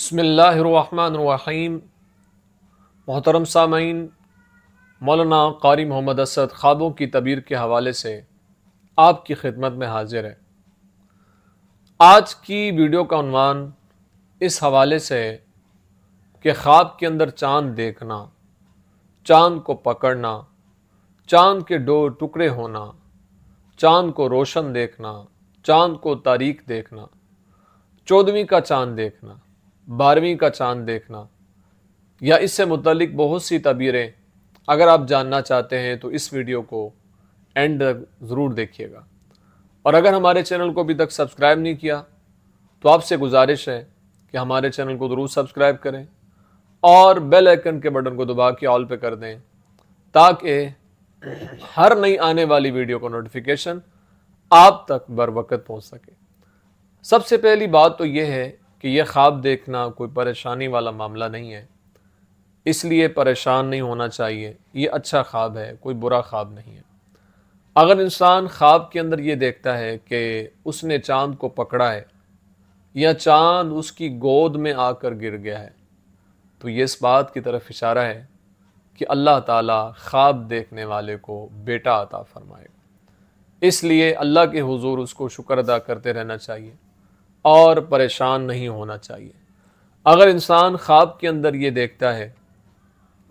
बसमीम मोहतरम सामीन मौलाना कारी मोहम्मद असद ख्वाबों की तबीर के हवाले से आपकी खिदमत में हाजिर है आज की वीडियो का अनवान इस हवाले से कि ख्वाब के अंदर चांद देखना चांद को पकड़ना चांद के दो टुकड़े होना चांद को रोशन देखना चांद को तारीख देखना चौदहवीं का चांद देखना बारहवीं का चांद देखना या इससे मुतलिक बहुत सी तबीरें अगर आप जानना चाहते हैं तो इस वीडियो को एंड तक ज़रूर देखिएगा और अगर हमारे चैनल को अभी तक सब्सक्राइब नहीं किया तो आपसे गुजारिश है कि हमारे चैनल को ज़रूर सब्सक्राइब करें और बेल आइकन के बटन को दबा के ऑल पे कर दें ताकि हर नई आने वाली वीडियो का नोटिफिकेशन आप तक बर वक्त पहुँच सके सबसे पहली बात तो यह है कि यह ख्वाब देखना कोई परेशानी वाला मामला नहीं है इसलिए परेशान नहीं होना चाहिए ये अच्छा ख्वाब है कोई बुरा ख्वाब नहीं है अगर इंसान ख्वाब के अंदर ये देखता है कि उसने चांद को पकड़ा है या चांद उसकी गोद में आकर गिर गया है तो ये इस बात की तरफ इशारा है कि अल्लाह ताला ख्वाब देखने वाले को बेटा अता फरमाएगा इसलिए अल्लाह के हुजूर उसको शुक्र अदा करते रहना चाहिए और परेशान नहीं होना चाहिए अगर इंसान ख्वाब के अंदर ये देखता है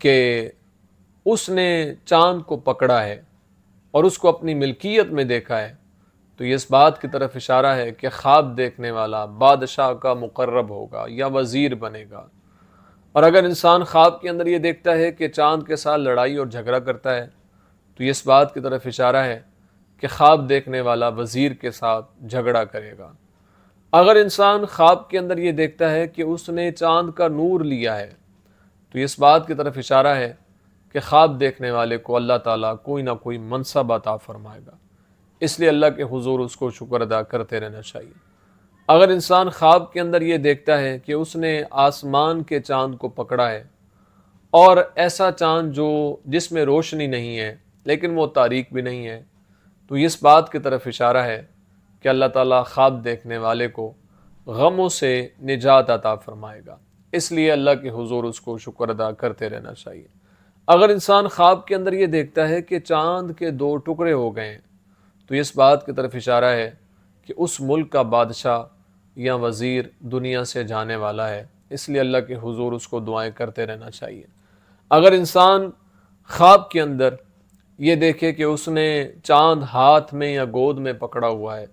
कि उसने चांद को पकड़ा है और उसको अपनी मिल्कियत में देखा है तो ये इस बात की तरफ इशारा है कि ख्वाब देखने वाला बादशाह का मुकर्रब होगा या वज़ीर बनेगा और अगर इंसान ख्वाब के अंदर ये देखता है कि चांद के साथ लड़ाई और झगड़ा करता है तो ये इस बात की तरफ इशारा है कि ख्वाब देखने वाला वज़ीर के साथ झगड़ा करेगा अगर इंसान ख्वाब के अंदर ये देखता है कि उसने चांद का नूर लिया है तो इस बात की तरफ इशारा है कि ख्वाब देखने वाले को अल्लाह ताला कोई ना कोई मनसब अता फरमाएगा इसलिए अल्लाह के हुजूर उसको शुक्र अदा करते रहना चाहिए अगर इंसान ख्वाब के अंदर ये देखता है कि उसने आसमान के चांद को पकड़ा है और ऐसा चांद जो जिसमें रोशनी नहीं है लेकिन वो तारीख भी नहीं है तो इस बात की तरफ इशारा है कि अल्लाह ताला ख्वाब देखने वाले को गमों से निजात अता फरमाएगा इसलिए अल्लाह के हुजूर उसको शुक्र अदा करते रहना चाहिए अगर इंसान ख्वाब के अंदर ये देखता है कि चांद के दो टुकड़े हो गए तो इस बात की तरफ इशारा है कि उस मुल्क का बादशाह या वज़ीर दुनिया से जाने वाला है इसलिए अल्लाह के हुजूर उसको दुआएं करते रहना चाहिए अगर इंसान ख्वाब के अंदर ये देखे कि उसने चांद हाथ में या गोद में पकड़ा हुआ है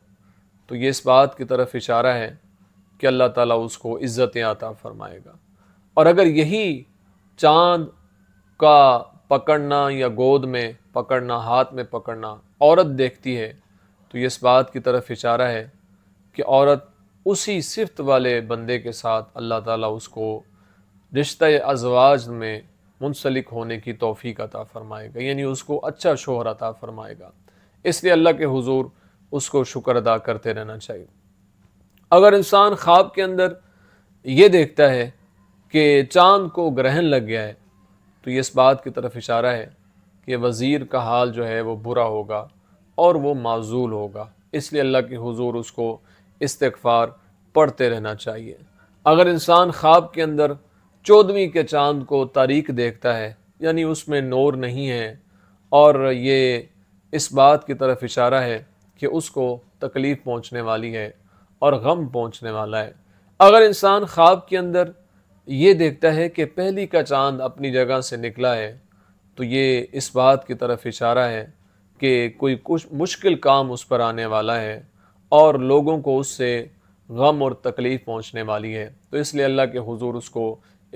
तो ये इस बात की तरफ इशारा है कि अल्लाह ताला उसको इज़्ज़तें आता फरमाएगा और अगर यही चांद का पकड़ना या गोद में पकड़ना हाथ में पकड़ना औरत देखती है तो ये इस बात की तरफ इशारा है कि औरत उसी सिफत वाले बंदे के साथ अल्लाह ताला उसको रिश्ते अजवाज में मुंसलिक होने की तोफ़ी अता फ़रमाएगा यानी उसको अच्छा शोहर अता फ़रमाएगा इसलिए अल्लाह के हुजूर उसको शुक्र अदा करते रहना चाहिए अगर इंसान ख्वाब के अंदर ये देखता है कि चांद को ग्रहण लग गया है तो ये इस बात की तरफ इशारा है कि वज़ीर का हाल जो है वो बुरा होगा और वो माजूल होगा इसलिए अल्लाह के हुजूर उसको इस्तफ़ार पढ़ते रहना चाहिए अगर इंसान ख्वाब के अंदर चौदहवीं के चांद को तारीख देखता है यानी उसमें नूर नहीं है और ये इस बात की तरफ इशारा है कि उसको तकलीफ़ पहुँचने वाली है और गम पहुँचने वाला है अगर इंसान ख्वाब के अंदर ये देखता है कि पहली का चांद अपनी जगह से निकला है तो ये इस बात की तरफ इशारा है कि कोई कुछ मुश्किल काम उस पर आने वाला है और लोगों को उससे गम और तकलीफ़ पहुँचने वाली है तो इसलिए अल्लाह के हुजूर उसको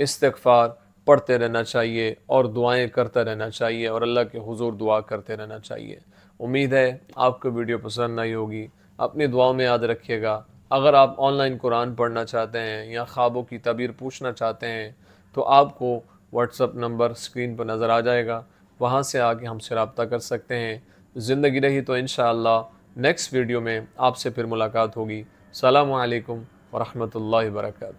इस्तफ़ार पढ़ते रहना चाहिए और दुआएं करता रहना चाहिए और अल्लाह के हुजूर दुआ करते रहना चाहिए उम्मीद है आपको वीडियो पसंद आई होगी अपनी दुआओं में याद रखिएगा अगर आप ऑनलाइन कुरान पढ़ना चाहते हैं या ख्वाबों की तबीर पूछना चाहते हैं तो आपको व्हाट्सअप नंबर स्क्रीन पर नज़र आ जाएगा वहाँ से आके हमसे रबता कर सकते हैं ज़िंदगी रही तो इन नेक्स्ट वीडियो में आपसे फिर मुलाकात होगी सलामकुम वरहमल वर्का